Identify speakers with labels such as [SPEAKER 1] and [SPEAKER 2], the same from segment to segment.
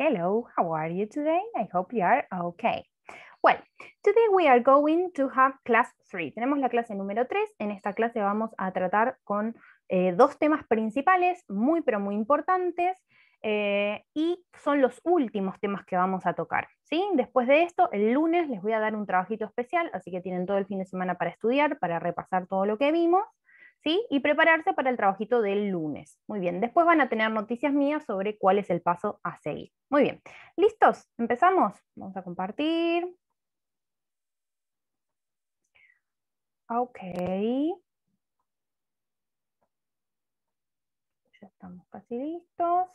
[SPEAKER 1] Hello, how are you today? I hope you are okay. Well, today we are going to have class 3. Tenemos la clase número 3. En esta clase vamos a tratar con eh, dos temas principales, muy pero muy importantes, eh, y son los últimos temas que vamos a tocar. ¿sí? Después de esto, el lunes les voy a dar un trabajito especial, así que tienen todo el fin de semana para estudiar, para repasar todo lo que vimos. ¿sí? Y prepararse para el trabajito del lunes. Muy bien, después van a tener noticias mías sobre cuál es el paso a seguir. Muy bien, ¿listos? ¿Empezamos? Vamos a compartir. Ah, ok. Ya estamos casi listos.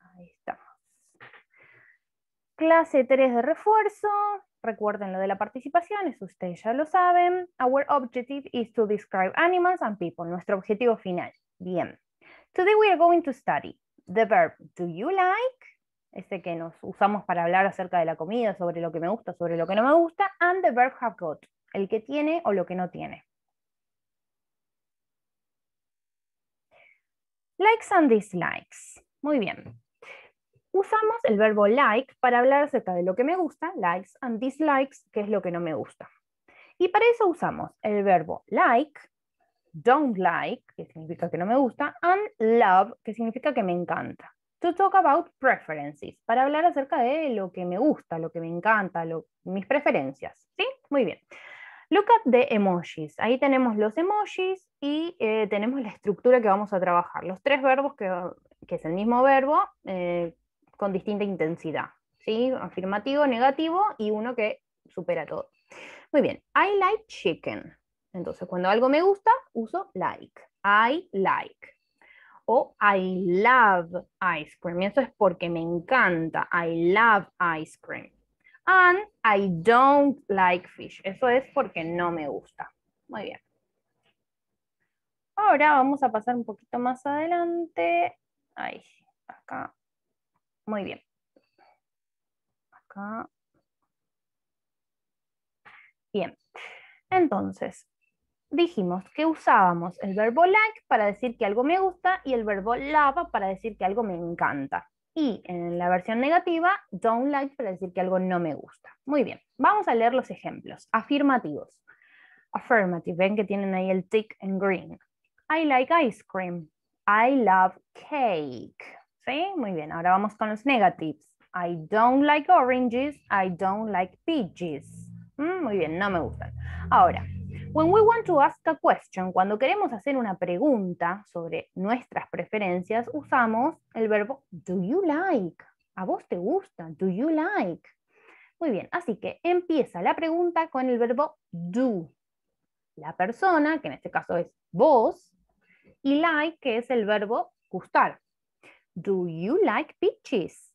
[SPEAKER 1] Ahí estamos. Clase 3 de refuerzo. Recuerden lo de la participación, eso ustedes ya lo saben. Our objective is to describe animals and people. Nuestro objetivo final. Bien. Today we are going to study the verb do you like, este que nos usamos para hablar acerca de la comida, sobre lo que me gusta, sobre lo que no me gusta, and the verb have got, el que tiene o lo que no tiene. Likes and dislikes. Muy bien. Usamos el verbo like para hablar acerca de lo que me gusta, likes, and dislikes, que es lo que no me gusta. Y para eso usamos el verbo like, don't like, que significa que no me gusta, and love, que significa que me encanta. To talk about preferences, para hablar acerca de lo que me gusta, lo que me encanta, mis preferencias. ¿Sí? Muy bien. Look at the emojis. Ahí tenemos los emojis y eh, tenemos la estructura que vamos a trabajar. Los tres verbos que, que es el mismo verbo, eh, con distinta intensidad. ¿sí? Afirmativo, negativo y uno que supera todo. Muy bien, I like chicken. Entonces, cuando algo me gusta, uso like. I like. O I love ice cream. Eso es porque me encanta. I love ice cream. And I don't like fish. Eso es porque no me gusta. Muy bien. Ahora vamos a pasar un poquito más adelante. Ahí, acá muy bien. Acá. Bien. Entonces, dijimos que usábamos el verbo like para decir que algo me gusta y el verbo love para decir que algo me encanta. Y en la versión negativa, don't like para decir que algo no me gusta. Muy bien, vamos a leer los ejemplos. Afirmativos. Affirmative, ven que tienen ahí el tick en green. I like ice cream. I love cake. Muy bien, ahora vamos con los negatives. I don't like oranges, I don't like peaches. Mm, muy bien, no me gustan. Ahora, when we want to ask a question, cuando queremos hacer una pregunta sobre nuestras preferencias, usamos el verbo do you like. ¿A vos te gusta? Do you like? Muy bien, así que empieza la pregunta con el verbo do. La persona, que en este caso es vos, y like, que es el verbo gustar. Do you like peaches?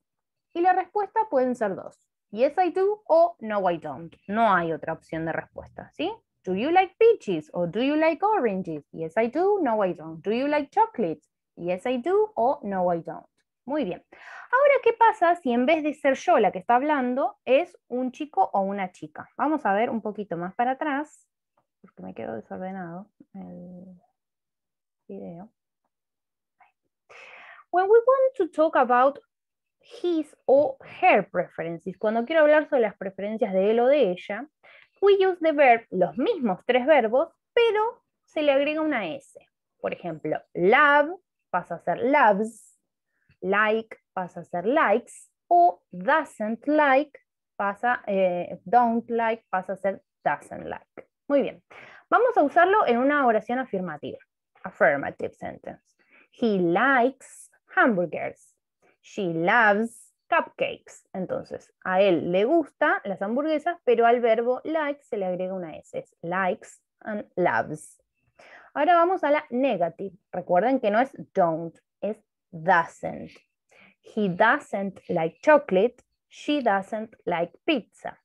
[SPEAKER 1] Y la respuesta pueden ser dos. Yes, I do o no, I don't. No hay otra opción de respuesta, ¿sí? Do you like peaches? O do you like oranges? Yes, I do. No, I don't. Do you like chocolates? Yes, I do. O no, I don't. Muy bien. Ahora, ¿qué pasa si en vez de ser yo la que está hablando, es un chico o una chica? Vamos a ver un poquito más para atrás, porque me quedo desordenado el video. When we want to talk about his or her preferences, cuando quiero hablar sobre las preferencias de él o de ella, we use the verb, los mismos tres verbos, pero se le agrega una S. Por ejemplo, love pasa a ser loves, like pasa a ser likes, o doesn't like pasa, eh, don't like pasa a ser doesn't like. Muy bien. Vamos a usarlo en una oración afirmativa. Affirmative sentence. He likes hamburgers. She loves cupcakes. Entonces, a él le gustan las hamburguesas, pero al verbo like se le agrega una S. Es likes and loves. Ahora vamos a la negative. Recuerden que no es don't, es doesn't. He doesn't like chocolate. She doesn't like pizza.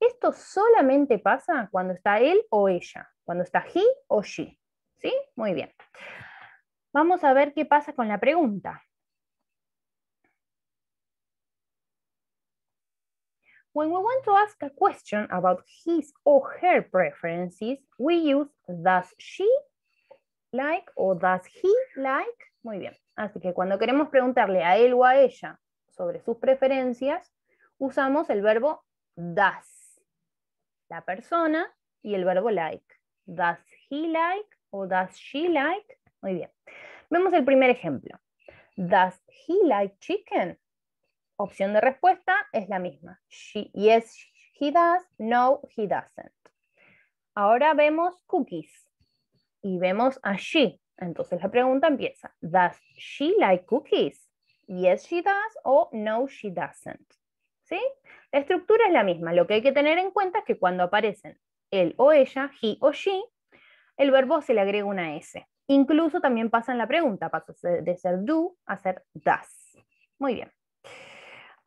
[SPEAKER 1] Esto solamente pasa cuando está él o ella, cuando está he o she. ¿Sí? Muy bien. Vamos a ver qué pasa con la pregunta. When we want to ask a question about his or her preferences, we use does she like or does he like. Muy bien. Así que cuando queremos preguntarle a él o a ella sobre sus preferencias, usamos el verbo does, la persona, y el verbo like. Does he like o does she like? Muy bien. Vemos el primer ejemplo. Does he like chicken? opción de respuesta es la misma. She, yes, he does. No, he doesn't. Ahora vemos cookies y vemos a she. Entonces la pregunta empieza, ¿does she like cookies? Yes, she does o no, she doesn't. ¿Sí? La estructura es la misma. Lo que hay que tener en cuenta es que cuando aparecen él o ella, he o she, el verbo se le agrega una S. Incluso también pasa en la pregunta, pasa de ser do a ser does. Muy bien.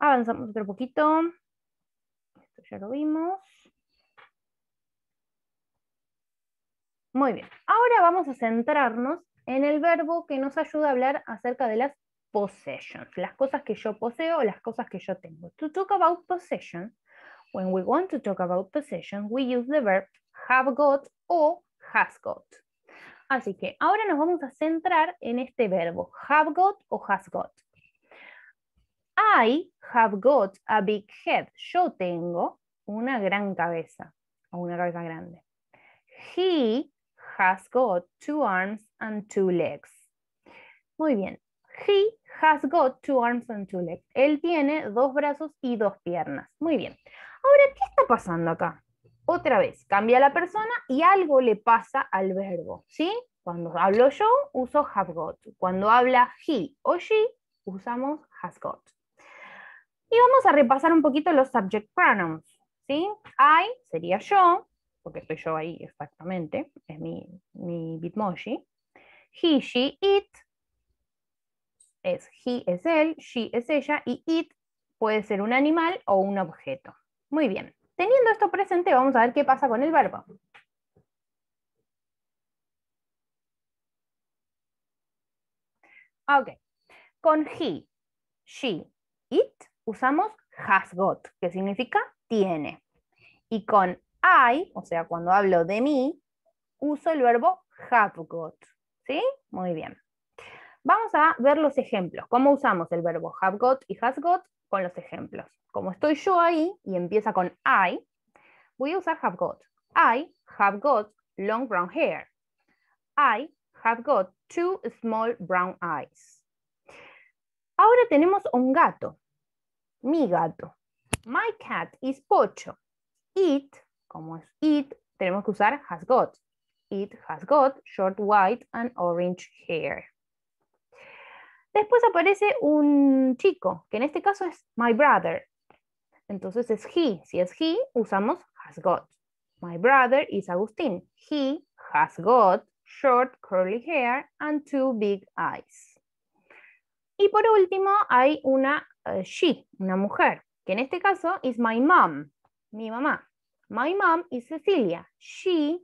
[SPEAKER 1] Avanzamos otro poquito. Esto ya lo vimos. Muy bien. Ahora vamos a centrarnos en el verbo que nos ayuda a hablar acerca de las possessions, las cosas que yo poseo o las cosas que yo tengo. To talk about possession, when we want to talk about possession, we use the verb have got o has got. Así que ahora nos vamos a centrar en este verbo, have got o has got. I have got a big head. Yo tengo una gran cabeza o una cabeza grande. He has got two arms and two legs. Muy bien. He has got two arms and two legs. Él tiene dos brazos y dos piernas. Muy bien. Ahora, ¿qué está pasando acá? Otra vez, cambia la persona y algo le pasa al verbo, ¿sí? Cuando hablo yo, uso have got. Cuando habla he o she, usamos has got. Y vamos a repasar un poquito los subject pronouns. ¿sí? I sería yo, porque estoy yo ahí exactamente, es mi, mi bitmoji. He, she, it es he es él, she es ella y it puede ser un animal o un objeto. Muy bien. Teniendo esto presente, vamos a ver qué pasa con el verbo. Ok. Con he, she, it usamos has got, que significa tiene. Y con I, o sea, cuando hablo de mí, uso el verbo have got. ¿Sí? Muy bien. Vamos a ver los ejemplos. ¿Cómo usamos el verbo have got y has got con los ejemplos? Como estoy yo ahí y empieza con I, voy a usar have got. I have got long brown hair. I have got two small brown eyes. Ahora tenemos un gato mi gato. My cat is Pocho. It, como es it, tenemos que usar has got. It has got short white and orange hair. Después aparece un chico, que en este caso es my brother. Entonces es he. Si es he, usamos has got. My brother is Agustín. He has got short curly hair and two big eyes. Y por último hay una eh, she, una mujer, que en este caso is my mom, mi mamá. My mom is Cecilia. She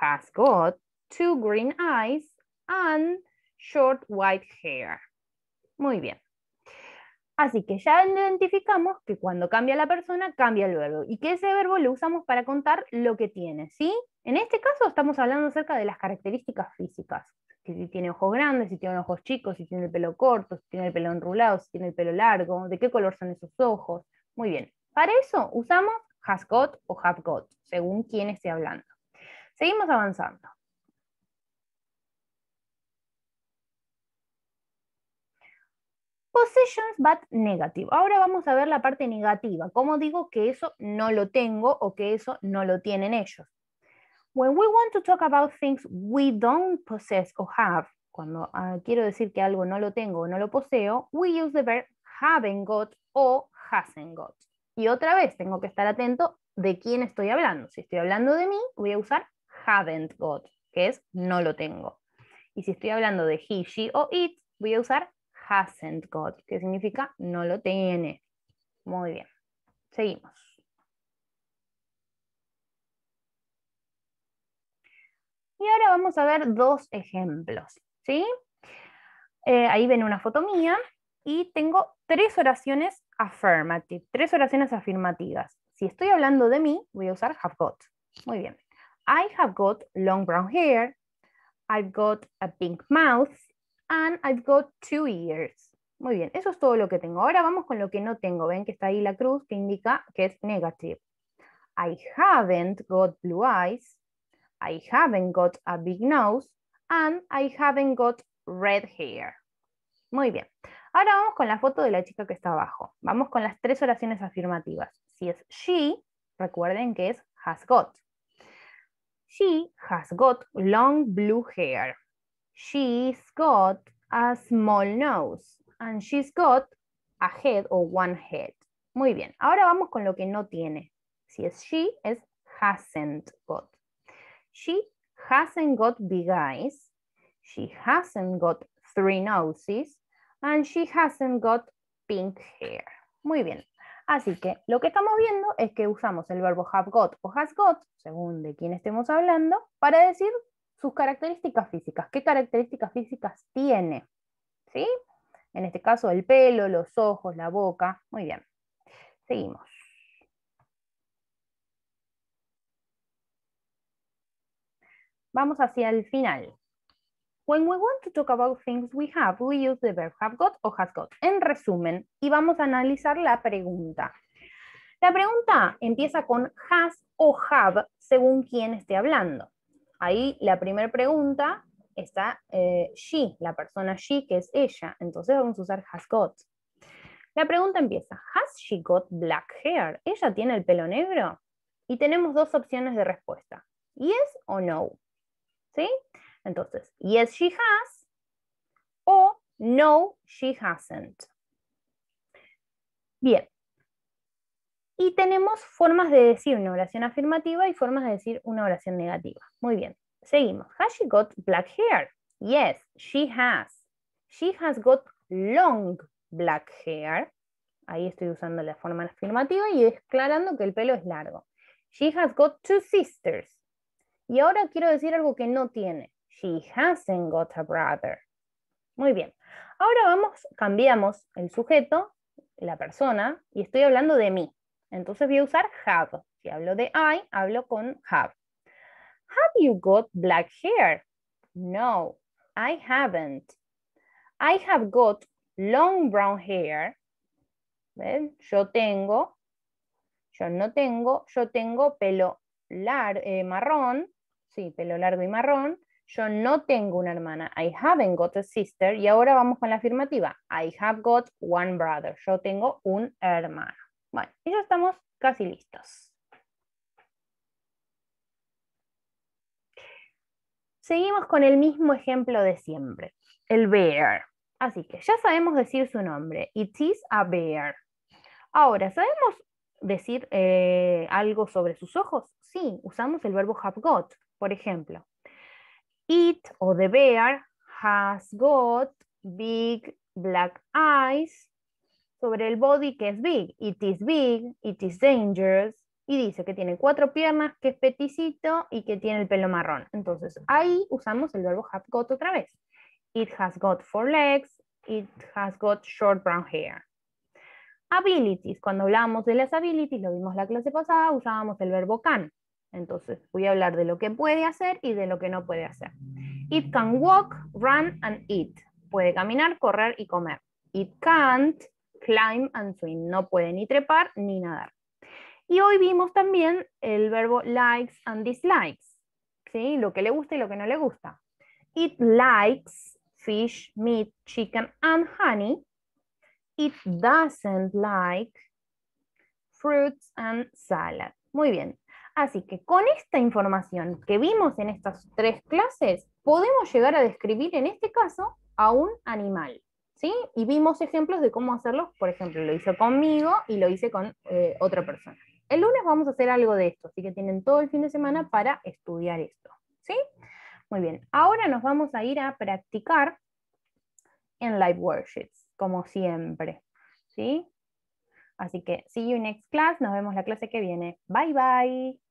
[SPEAKER 1] has got two green eyes and short white hair. Muy bien. Así que ya identificamos que cuando cambia la persona, cambia el verbo y que ese verbo lo usamos para contar lo que tiene, ¿sí? En este caso estamos hablando acerca de las características físicas si tiene ojos grandes, si tiene ojos chicos, si tiene el pelo corto, si tiene el pelo enrulado, si tiene el pelo largo, de qué color son esos ojos. Muy bien, para eso usamos has got o have got, según quién esté hablando. Seguimos avanzando. Possessions but negative. Ahora vamos a ver la parte negativa. ¿Cómo digo que eso no lo tengo o que eso no lo tienen ellos? When we want to talk about things we don't possess or have, cuando ah, quiero decir que algo no lo tengo o no lo poseo, we use the verb haven't got o hasn't got. Y otra vez tengo que estar atento de quién estoy hablando. Si estoy hablando de mí, voy a usar haven't got, que es no lo tengo. Y si estoy hablando de he, she o it, voy a usar hasn't got, que significa no lo tiene. Muy bien. Seguimos. Y ahora vamos a ver dos ejemplos. ¿sí? Eh, ahí ven una foto mía y tengo tres oraciones affirmative, tres oraciones afirmativas. Si estoy hablando de mí, voy a usar have got. Muy bien. I have got long brown hair, I've got a pink mouth, and I've got two ears. Muy bien, eso es todo lo que tengo. Ahora vamos con lo que no tengo. Ven que está ahí la cruz que indica que es negative. I haven't got blue eyes. I haven't got a big nose and I haven't got red hair. Muy bien. Ahora vamos con la foto de la chica que está abajo. Vamos con las tres oraciones afirmativas. Si es she, recuerden que es has got. She has got long blue hair. She's got a small nose. And she's got a head or one head. Muy bien. Ahora vamos con lo que no tiene. Si es she, es hasn't got. She hasn't got big eyes. She hasn't got three noses. And she hasn't got pink hair. Muy bien. Así que lo que estamos viendo es que usamos el verbo have got o has got, según de quién estemos hablando, para decir sus características físicas. ¿Qué características físicas tiene? ¿Sí? En este caso el pelo, los ojos, la boca. Muy bien. Seguimos. Vamos hacia el final. When we want to talk about things we have, we use the verb have got o has got. En resumen, y vamos a analizar la pregunta. La pregunta empieza con has o have según quién esté hablando. Ahí la primera pregunta está eh, she, la persona she que es ella. Entonces vamos a usar has got. La pregunta empieza, ¿has she got black hair? ¿Ella tiene el pelo negro? Y tenemos dos opciones de respuesta, yes o no. ¿Sí? Entonces, yes, she has o no, she hasn't. Bien. Y tenemos formas de decir una oración afirmativa y formas de decir una oración negativa. Muy bien. Seguimos. Has she got black hair? Yes, she has. She has got long black hair. Ahí estoy usando la forma afirmativa y declarando que el pelo es largo. She has got two sisters. Y ahora quiero decir algo que no tiene. She hasn't got a brother. Muy bien. Ahora vamos, cambiamos el sujeto, la persona, y estoy hablando de mí. Entonces voy a usar have. Si hablo de I, hablo con have. Have you got black hair? No, I haven't. I have got long brown hair. Yo tengo, yo no tengo, yo tengo pelo eh, marrón sí, pelo largo y marrón. Yo no tengo una hermana. I haven't got a sister. Y ahora vamos con la afirmativa. I have got one brother. Yo tengo un hermano. Bueno, y ya estamos casi listos. Seguimos con el mismo ejemplo de siempre, el bear. Así que ya sabemos decir su nombre. It is a bear. Ahora, ¿sabemos decir eh, algo sobre sus ojos? Sí, usamos el verbo have got. Por ejemplo, it o the bear has got big black eyes sobre el body que es big. It is big, it is dangerous. Y dice que tiene cuatro piernas, que es peticito y que tiene el pelo marrón. Entonces ahí usamos el verbo have got otra vez. It has got four legs, it has got short brown hair. Abilities. Cuando hablamos de las abilities, lo vimos la clase pasada, usábamos el verbo can. Entonces voy a hablar de lo que puede hacer y de lo que no puede hacer. It can walk, run and eat. Puede caminar, correr y comer. It can't climb and swim. No puede ni trepar ni nadar. Y hoy vimos también el verbo likes and dislikes. ¿sí? Lo que le gusta y lo que no le gusta. It likes fish, meat, chicken and honey. It doesn't like fruits and salad. Muy bien. Así que con esta información que vimos en estas tres clases, podemos llegar a describir en este caso a un animal. Y vimos ejemplos de cómo hacerlo, por ejemplo, lo hice conmigo y lo hice con eh, otra persona. El lunes vamos a hacer algo de esto, así que tienen todo el fin de semana para estudiar esto, Muy bien, ahora nos vamos a ir a practicar en Live Worksheets, como siempre, Así que, see you next class, nos vemos la clase que viene. Bye, bye.